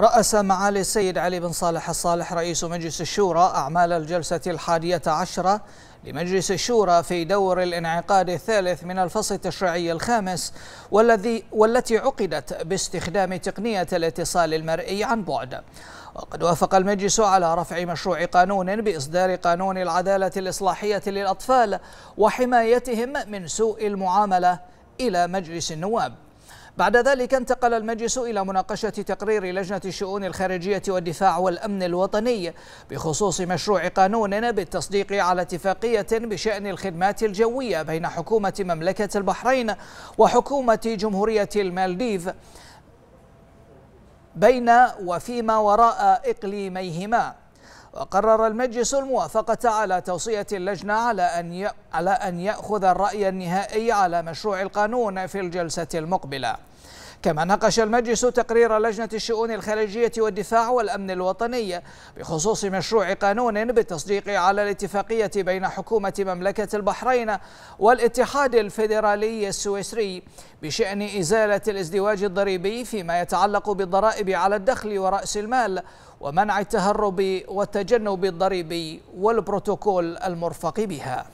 رأس معالي السيد علي بن صالح الصالح رئيس مجلس الشورى أعمال الجلسة الحادية عشرة لمجلس الشورى في دور الانعقاد الثالث من الفصل التشريعي الخامس والذي والتي عقدت باستخدام تقنية الاتصال المرئي عن بعد وقد وافق المجلس على رفع مشروع قانون بإصدار قانون العدالة الإصلاحية للأطفال وحمايتهم من سوء المعاملة إلى مجلس النواب بعد ذلك انتقل المجلس إلى مناقشة تقرير لجنة الشؤون الخارجية والدفاع والأمن الوطني بخصوص مشروع قانون بالتصديق على اتفاقية بشأن الخدمات الجوية بين حكومة مملكة البحرين وحكومة جمهورية المالديف بين وفيما وراء إقليميهما وقرر المجلس الموافقة على توصية اللجنة على أن يأخذ الرأي النهائي على مشروع القانون في الجلسة المقبلة كما ناقش المجلس تقرير لجنة الشؤون الخارجية والدفاع والأمن الوطني بخصوص مشروع قانون بالتصديق على الاتفاقية بين حكومة مملكة البحرين والاتحاد الفيدرالي السويسري بشأن إزالة الازدواج الضريبي فيما يتعلق بالضرائب على الدخل ورأس المال ومنع التهرب والتجنب الضريبي والبروتوكول المرفق بها